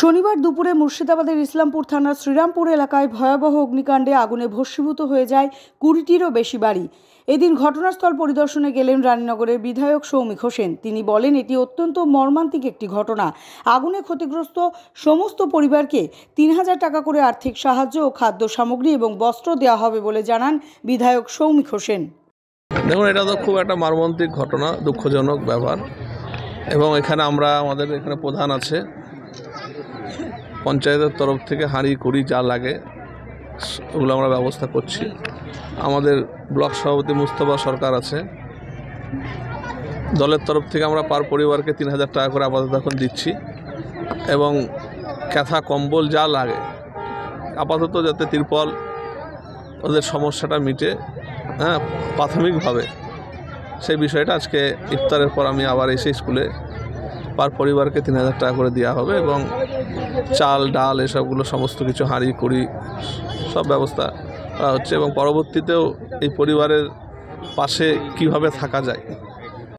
শনিবার দুপুরে মুর্শিদাবাদের ইসলামপুর থানার শ্রীরামপুর এলাকায় ভয়াবহ অগ্নিকাণ্ডে আগুনে ভস্মীভূত হয়ে যায় কুড়িটিরও বেশি বাড়ি এদিন ঘটনাস্থল পরিদর্শনে গেলেন রানীনগরের বিধায়ক সৌমিক হোসেন তিনি বলেন এটি অত্যন্ত মর্মান্তিক একটি ঘটনা আগুনে ক্ষতিগ্রস্ত সমস্ত পরিবারকে তিন হাজার টাকা করে আর্থিক সাহায্য ও খাদ্য সামগ্রী এবং বস্ত্র দেওয়া হবে বলে জানান বিধায়ক সৌমিক হোসেন দেখুন এটা তো খুব একটা মর্মান্তিক ঘটনা দুঃখজনক ব্যাপার এবং এখানে আমরা আমাদের এখানে প্রধান আছে পঞ্চায়েতের তরফ থেকে হাঁড়ি কুড়ি যা লাগে ওগুলো আমরা ব্যবস্থা করছি আমাদের ব্লক সভাপতি মুস্তফা সরকার আছে দলের তরফ থেকে আমরা পার পরিবারকে তিন হাজার টাকা করে আপাতত এখন দিচ্ছি এবং ক্যাথা কম্বল যা লাগে আপাতত যাতে তিরপল ওদের সমস্যাটা মিটে হ্যাঁ প্রাথমিকভাবে সেই বিষয়টা আজকে ইফতারের পর আমি আবার এসে স্কুলে পার পরিবারকে তিন হাজার টাকা করে দেওয়া হবে এবং চাল ডাল এসবগুলো সমস্ত কিছু হাঁড়ি কুড়ি সব ব্যবস্থা করা হচ্ছে এবং পরবর্তীতেও এই পরিবারের পাশে কিভাবে থাকা যায়